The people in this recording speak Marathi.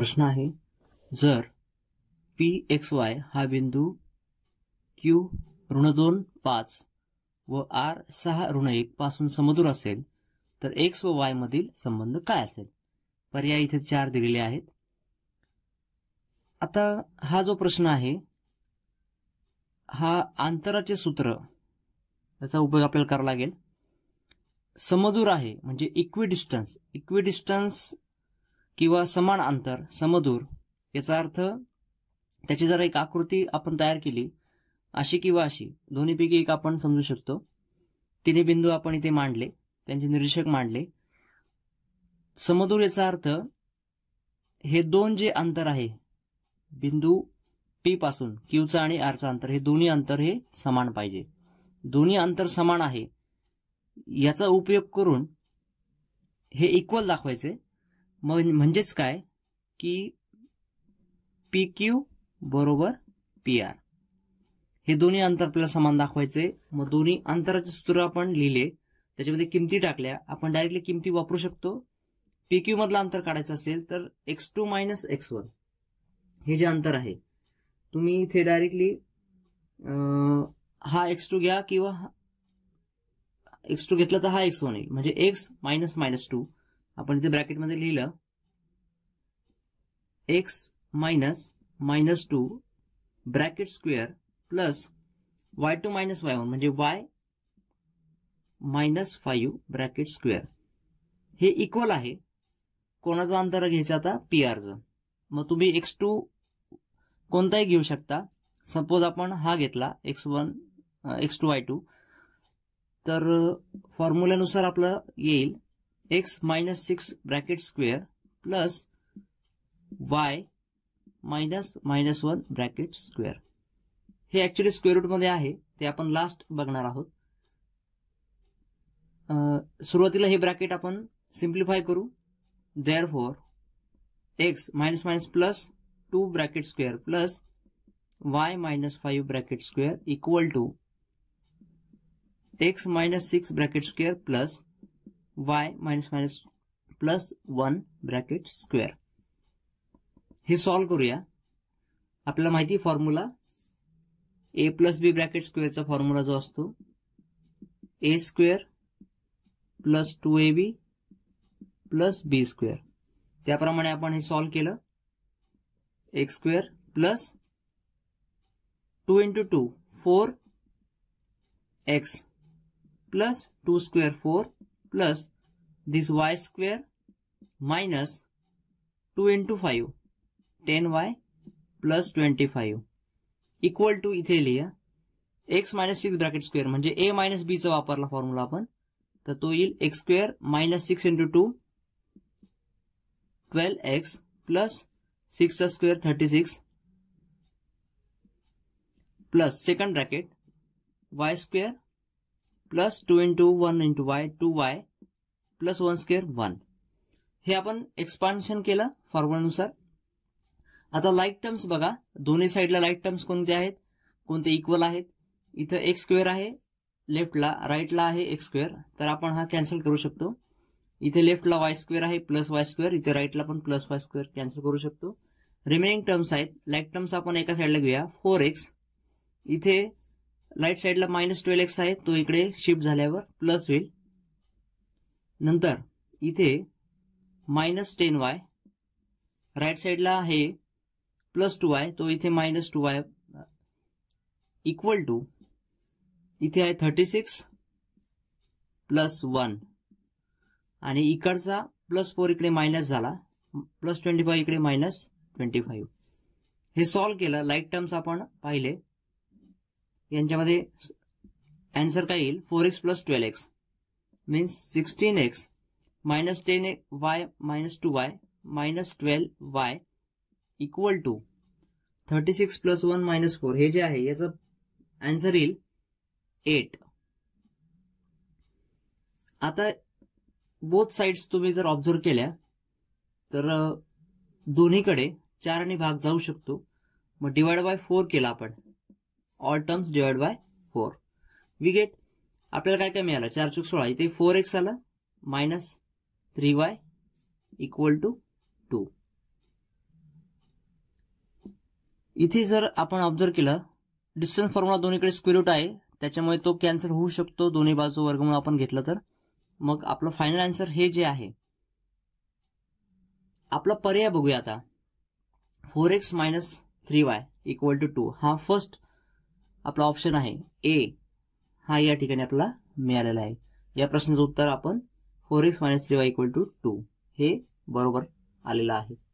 प्रश्न आहे जर पी एक्स वाय हा बिंदू क्यू ऋण दोन पाच व आर सहा ऋण एक पासून समदूर असेल तर एक्स व वाय मधील संबंध काय असेल पर्याय इथे चार दिलेले आहेत आता हा जो प्रश्न आहे हा अंतराचे सूत्र याचा उपयोग आपल्याला करावा लागेल समदूर आहे म्हणजे इक्विडिस्टन्स इक्विडिस्टन्स किंवा समान अंतर समदूर याचा अर्थ त्याची जर एक आकृती आपण तयार केली अशी किंवा अशी दोन्हीपैकी एक आपण समजू शकतो तिन्ही बिंदू आपण इथे मांडले त्यांचे निरीक्षक मांडले समदूर याचा अर्थ हे दोन जे अंतर आहे बिंदू पी पासून क्यूचं आणि आरचं अंतर हे दोन्ही अंतर हे समान पाहिजे दोन्ही अंतर समान आहे याचा उपयोग करून हे इक्वल दाखवायचे म्हणजेच काय की पी क्यू बरोबर पी आर हे दोन्ही अंतर आपल्याला समान दाखवायचे मग दोन्ही अंतराचे सूत्र आपण लिहिले त्याच्यामध्ये किमती टाकल्या आपण डायरेक्टली किमती वापरू शकतो पी क्यू मधलं अंतर काढायचं असेल तर x two minus x one हे जे अंतर आहे तुम्ही इथे डायरेक्टली हा एक्स टू घ्या किंवा एक्स टू घेतला तर हा एक्स वन येईल म्हणजे एक्स मायनस मायनस टू आपण इथे ब्रॅकेटमध्ये लिहिलं x minus minus two bracket square plus y two minus y one म्हणजे y minus five bracket square हे इक्वल आहे कोणाचा अंतर घ्यायचं आता पी आरचं मग तुम्ही एक्स टू कोणताही घेऊ शकता सपोज आपण हा घेतला x one x two y two तर फॉर्म्युल्यानुसार आपलं येईल x minus six bracket square plus y minus minus one bracket square हे ऍक्च्युअली स्क्वेअर रूटमध्ये आहे ते आपण लास्ट बघणार आहोत सुरुवातीला हे ब्रॅकेट आपण सिम्प्लिफाय करू there for x minus minus plus two bracket square plus y minus five bracket square equal to x minus six bracket square plus y minus minus plus one bracket square हे सॉल्व्ह करूया आपल्याला माहिती formula a plus b bracket स्क्वेअरचा फॉर्म्युला जो असतो a square plus two a b plus b square त्याप्रमाणे आपण हे सॉल्व्ह केलं x square plus two into two four x plus two square four plus this y square minus two into five ten y plus twenty five equal to इथे लिहा x minus six bracket square म्हणजे ए मायनस बीचा वापरला फॉर्म्युला आपण तर तो येईल x square minus six into two twelve x plus सिक्सचा square thirty six plus second bracket y square plus two into one into y two y plus one square one हे आपण एक्सपान्शन केलं फॉर्म्युलानुसार आता लाईक टर्म्स बघा दोन्ही साईडला लाईक टर्म्स कोणते आहेत कोणते इक्वल आहेत इथं एक्स स्क्वेअर आहे लेफ्टला राईटला आहे एक्स स्क्वेअर तर आपण हा कॅन्सल करू शकतो इथे लेफ्टला वाय स्क्वेअर आहे प्लस वाय स्क्वेअर इथे राईटला पण प्लस वाय स्क्वेअर कॅन्सल करू शकतो रिमेनिंग टर्म्स आहेत लाईट टर्म्स आपण एका साईडला घेऊया फोर एक्स इथे राईट साईडला मायनस ट्वेल्व एक्स आहे तो इकडे शिफ्ट झाल्यावर प्लस होईल नंतर इथे मायनस टेन वाय राईट साईडला आहे प्लस टू वाय तो इथे minus two y equal to इथे आहे थर्टी सिक्स प्लस वन आणि इकडचा प्लस फोर इकडे मायनस झाला प्लस ट्वेंटी फाईव्ह इकडे मायनस ट्वेंटी फाईव्ह हे सॉल्व केलं लाईट टर्म्स आपण पाहिले यांच्यामध्ये अँसर काय येईल four x plus twelve x means sixteen x minus ten a y minus two y minus twelve y equal to thirty six plus one minus four हे जे आहे याचं आन्सर येईल एट आता बोथ साईड्स तुम्ही जर ऑब्झर्व केल्या तर दोन्हीकडे चारने भाग जाऊ शकतो मग डिवाइड बाय फोर केला आपण all terms divide by four we get आपल्याला काय काय मिळालं चार चूक सोळा इथे फोर एक्स आला minus three y equal to two two जर आपण ऑब्झर्व केलं डिस्टन्स फॉर्म्युला दोन्हीकडे स्क्वेरूट आहे त्याच्यामुळे तो कॅन्सल होऊ शकतो दोन्ही बाजू म्हणून आपण घेतलं तर मग आपलं फायनल आन्सर हे जे आहे आपला पर्याय बघूया आता four x minus three y equal to two two first आपला ऑप्शन आहे ए हा या ठिकाणी आपला मिळालेला आहे या प्रश्नाचं उत्तर आपण four x minus three y equal to two two बरोबर आलेलं आहे